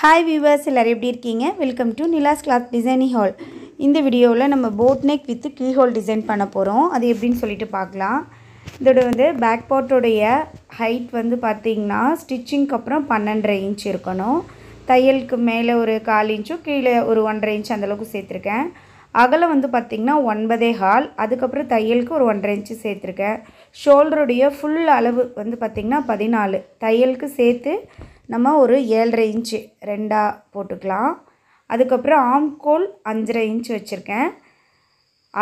hi viewers எல்லோரும் எப்படி இருக்கீங்க welcome to Nila's cloth designing hall இந்த வீடியோவில் நம்ம boat neck with key hole design பண்ண போகிறோம் அது எப்படின்னு சொல்லிட்டு பார்க்கலாம் இதோட வந்து பேக் பார்ட்டோடைய ஹைட் வந்து பார்த்திங்கன்னா ஸ்டிச்சிங்க்கு அப்புறம் பன்னெண்டரை இன்ச் இருக்கணும் தையலுக்கு மேலே ஒரு கால் இன்ச்சும் கீழே ஒரு ஒன்றரை இன்ச் அந்தளவுக்கு சேர்த்துருக்கேன் அகலம் வந்து பார்த்திங்கன்னா ஒன்பதே ஹால் அதுக்கப்புறம் தையலுக்கு ஒரு ஒன்றரை இன்ச்சு சேர்த்துருக்கேன் ஷோல்டருடைய ஃபுல் அளவு வந்து பார்த்திங்கன்னா பதினாலு தையலுக்கு சேர்த்து நம்ம ஒரு ஏழரை இன்ச்சு ரெண்டாக போட்டுக்கலாம் அதுக்கப்புறம் ஆம்கோல் அஞ்சரை இன்ச் வச்சுருக்கேன்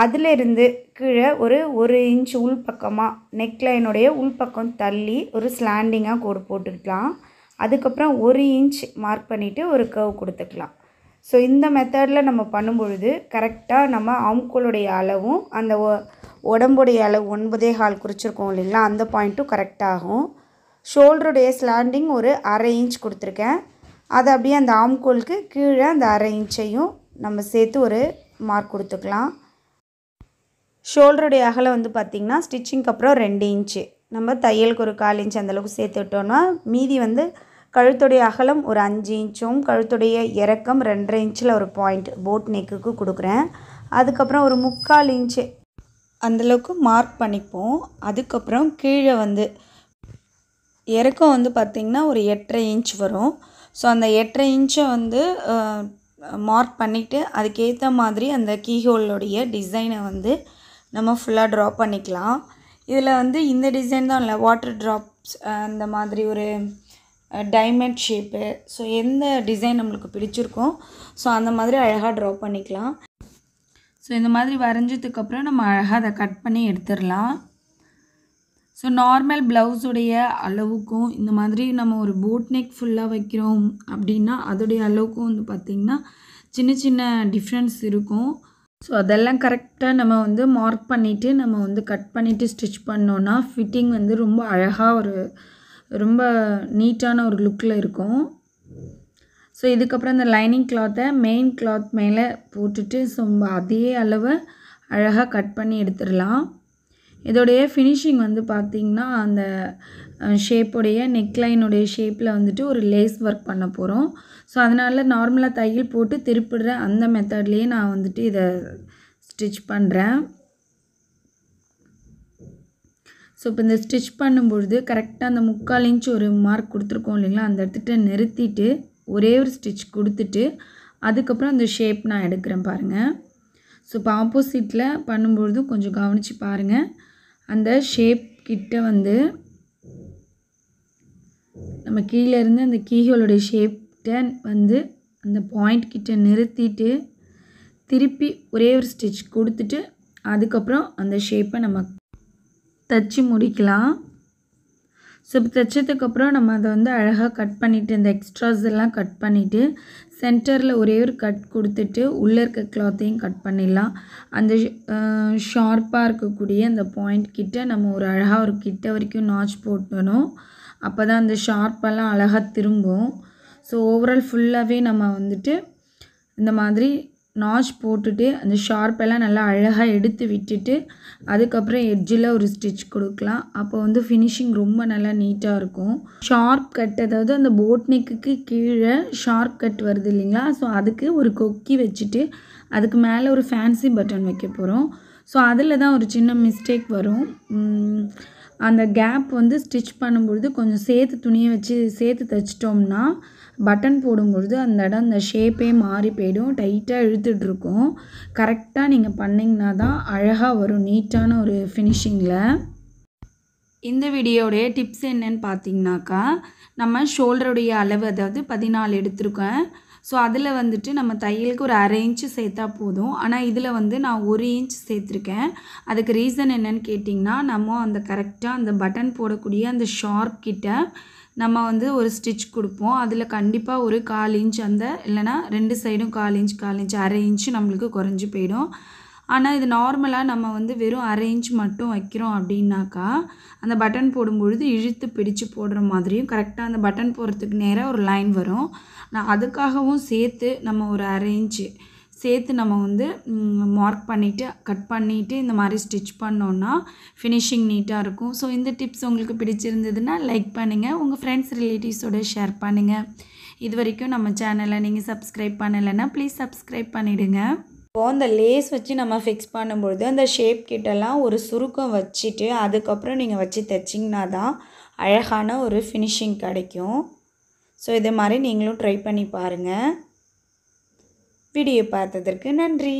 அதிலிருந்து கீழே ஒரு ஒரு இன்ச் உள்பக்கமாக நெக்லைனுடைய உள்பக்கம் தள்ளி ஒரு ஸ்லாண்டிங்காக கோடு போட்டுக்கலாம் அதுக்கப்புறம் ஒரு இன்ச் மார்க் பண்ணிவிட்டு ஒரு கர்வ் கொடுத்துக்கலாம் ஸோ இந்த மெத்தடில் நம்ம பண்ணும்பொழுது கரெக்டாக நம்ம ஆம்கோளுடைய அளவும் அந்த உடம்புடைய அளவு ஒன்பதே கால் குறிச்சிருக்கோம் இல்லைங்களா அந்த பாயிண்ட்டும் கரெக்டாகும் ஷோல்டருடைய ஸ்லாண்டிங் ஒரு அரை இன்ச் கொடுத்துருக்கேன் அதை அப்படியே அந்த ஆம்கோலுக்கு கீழே அந்த அரை இன்ச்சையும் நம்ம சேர்த்து ஒரு மார்க் கொடுத்துக்கலாம் ஷோல்டருடைய அகலம் வந்து பார்த்திங்கன்னா ஸ்டிச்சிங்க்கு அப்புறம் ரெண்டு இன்ச்சு நம்ம தையலுக்கு ஒரு கால் இன்ச் அந்தளவுக்கு சேர்த்து விட்டோம்னா மீதி வந்து கழுத்துடைய அகலம் ஒரு அஞ்சு இன்ச்சும் கழுத்துடைய இறக்கம் ரெண்டரை இன்ச்சில் ஒரு பாயிண்ட் போட் நெக்குக்கு கொடுக்குறேன் அதுக்கப்புறம் ஒரு முக்கால் இன்ச்சு அந்தளவுக்கு மார்க் பண்ணிப்போம் அதுக்கப்புறம் கீழே வந்து இறக்கம் வந்து பார்த்திங்கன்னா ஒரு எட்டரை இன்ச் வரும் ஸோ அந்த எட்டரை இன்ச்சை வந்து மார்க் பண்ணிவிட்டு அதுக்கேற்ற மாதிரி அந்த கீஹோலோடைய டிசைனை வந்து நம்ம ஃபுல்லாக ட்ரா பண்ணிக்கலாம் இதில் வந்து இந்த டிசைன் தான் இல்லை வாட்டர் ட்ராப்ஸ் அந்த மாதிரி ஒரு டைமண்ட் ஷேப்பு ஸோ எந்த டிசைன் நம்மளுக்கு பிடிச்சிருக்கோ ஸோ அந்த மாதிரி அழகாக ட்ரா பண்ணிக்கலாம் ஸோ இந்த மாதிரி வரைஞ்சதுக்கப்புறம் நம்ம அழகாக அதை கட் பண்ணி எடுத்துடலாம் ஸோ நார்மல் ப்ளவுஸுடைய அளவுக்கும் இந்த மாதிரி நம்ம ஒரு போட் நெக் ஃபுல்லாக வைக்கிறோம் அப்படின்னா அதோடைய அளவுக்கும் வந்து பார்த்திங்கன்னா சின்ன சின்ன டிஃப்ரென்ஸ் இருக்கும் ஸோ அதெல்லாம் கரெக்டாக நம்ம வந்து மார்க் பண்ணிவிட்டு நம்ம வந்து கட் பண்ணிவிட்டு ஸ்டிச் பண்ணோன்னா ஃபிட்டிங் வந்து ரொம்ப அழகாக ஒரு ரொம்ப நீட்டான ஒரு லுக்கில் இருக்கும் ஸோ இதுக்கப்புறம் இந்த லைனிங் கிளாத்தை மெயின் கிளாத் மேலே போட்டுட்டு ஸோ அதே அளவு அழகாக கட் பண்ணி எடுத்துடலாம் இதோடைய ஃபினிஷிங் வந்து பார்த்திங்கன்னா அந்த ஷேப்புடைய நெக்லைனுடைய ஷேப்பில் வந்துட்டு ஒரு லேஸ் ஒர்க் பண்ண போகிறோம் ஸோ அதனால் நார்மலாக தையல் போட்டு திருப்பிடுற அந்த மெத்தட்லேயே நான் வந்துட்டு இதை ஸ்டிச் பண்ணுறேன் ஸோ இப்போ இந்த ஸ்டிச் பண்ணும்பொழுது கரெக்டாக அந்த முக்கால் இன்ச் ஒரு மார்க் கொடுத்துருக்கோம் இல்லைங்களா அந்த இடத்துட்ட நிறுத்திட்டு ஒரே ஒரு ஸ்டிச் கொடுத்துட்டு அதுக்கப்புறம் அந்த ஷேப் நான் எடுக்கிறேன் பாருங்கள் ஸோ இப்போ ஆப்போசிட்டில் பண்ணும்பொழுதும் கொஞ்சம் கவனித்து பாருங்கள் அந்த ஷேப் கிட்ட வந்து நம்ம கீழே இருந்து அந்த கீஹோலுடைய ஷேப்கிட்ட வந்து அந்த பாயிண்ட் கிட்ட நிறுத்திட்டு திருப்பி ஒரே ஒரு ஸ்டிச் கொடுத்துட்டு அதுக்கப்புறம் அந்த ஷேப்பை நம்ம தச்சு முடிக்கலாம் ஸோ இப்போ தைச்சதுக்கப்புறம் நம்ம அதை வந்து அழகாக கட் பண்ணிவிட்டு இந்த எக்ஸ்ட்ராஸ் எல்லாம் கட் பண்ணிவிட்டு சென்டரில் ஒரே ஒரு கட் கொடுத்துட்டு உள்ளே இருக்க கிளாத்தையும் கட் பண்ணிடலாம் அந்த ஷார்ப்பாக இருக்கக்கூடிய அந்த பாயிண்ட் கிட்ட நம்ம ஒரு அழகாக ஒரு கிட்ட வரைக்கும் நாச் போட்டணும் அப்போ தான் அந்த ஷார்ப்பெல்லாம் அழகாக திரும்பும் ஸோ ஓவரால் ஃபுல்லாகவே நம்ம வந்துட்டு இந்த மாதிரி நாஷ் போட்டுட்டு அந்த ஷார்ப்பெல்லாம் நல்லா அழகாக எடுத்து விட்டுட்டு அதுக்கப்புறம் எட்ஜில் ஒரு ஸ்டிச் கொடுக்கலாம் அப்போ வந்து ஃபினிஷிங் ரொம்ப நல்லா நீட்டாக இருக்கும் ஷார்ப் கட் அதாவது அந்த போட் நெக்குக்கு கீழே ஷார்ப் கட் வருது இல்லைங்களா ஸோ அதுக்கு ஒரு கொக்கி வச்சுட்டு அதுக்கு மேலே ஒரு ஃபேன்சி பட்டன் வைக்க போகிறோம் ஸோ அதில் தான் ஒரு சின்ன மிஸ்டேக் வரும் அந்த கேப் வந்து ஸ்டிச் பண்ணும்பொழுது கொஞ்சம் சேர்த்து துணியை வச்சு சேர்த்து தைச்சிட்டோம்னா பட்டன் போடும்பொழுது அந்த இடம் அந்த ஷேப்பே மாறி போயிடும் டைட்டாக இழுத்துட்ருக்கும் கரெக்டாக நீங்கள் பண்ணிங்கன்னா தான் அழகாக வரும் நீட்டான ஒரு ஃபினிஷிங்கில் இந்த வீடியோடைய டிப்ஸ் என்னன்னு பார்த்தீங்கன்னாக்கா நம்ம ஷோல்டருடைய அளவு அதாவது பதினாலு எடுத்திருக்கேன் ஸோ அதில் வந்துட்டு நம்ம தையலுக்கு ஒரு அரை இன்ச்சு சேர்த்தா போதும் ஆனால் இதில் வந்து நான் ஒரு இன்ச் சேர்த்துருக்கேன் அதுக்கு ரீசன் என்னன்னு கேட்டிங்கன்னா நம்ம அந்த கரெக்டாக அந்த பட்டன் போடக்கூடிய அந்த ஷார்ப் கிட்ட நம்ம வந்து ஒரு ஸ்டிச் கொடுப்போம் அதில் கண்டிப்பாக ஒரு கால் இன்ச் அந்த இல்லைனா ரெண்டு சைடும் கால் இன்ச் கால் இன்ச் அரை இன்ச்சு நம்மளுக்கு குறைஞ்சி போயிடும் ஆனால் இது நார்மலாக நம்ம வந்து வெறும் அரேஞ்ச் மட்டும் வைக்கிறோம் அப்படின்னாக்கா அந்த பட்டன் போடும்பொழுது இழுத்து பிடிச்சு போடுற மாதிரியும் கரெக்டாக அந்த பட்டன் போடுறதுக்கு நேராக ஒரு லைன் வரும் நான் அதுக்காகவும் சேர்த்து நம்ம ஒரு அரேஞ்ச் சேர்த்து நம்ம வந்து மார்க் பண்ணிவிட்டு கட் பண்ணிவிட்டு இந்த மாதிரி ஸ்டிச் பண்ணோன்னா ஃபினிஷிங் நீட்டாக இருக்கும் ஸோ இந்த டிப்ஸ் உங்களுக்கு பிடிச்சிருந்ததுன்னா லைக் பண்ணுங்கள் உங்கள் ஃப்ரெண்ட்ஸ் ரிலேட்டிவ்ஸோடு ஷேர் பண்ணுங்கள் இது வரைக்கும் நம்ம சேனலை நீங்கள் சப்ஸ்கிரைப் பண்ணலைன்னா ப்ளீஸ் சப்ஸ்கிரைப் பண்ணிவிடுங்க இப்போது அந்த லேஸ் வச்சு நம்ம ஃபிக்ஸ் பண்ணும்பொழுது அந்த ஷேப் கிட்டலாம் ஒரு சுருக்கம் வச்சுட்டு அதுக்கப்புறம் நீங்கள் வச்சு தைச்சிங்கன்னா தான் அழகான ஒரு ஃபினிஷிங் கிடைக்கும் ஸோ இதை மாதிரி நீங்களும் ட்ரை பண்ணி பாருங்கள் வீடியோ பார்த்ததற்கு நன்றி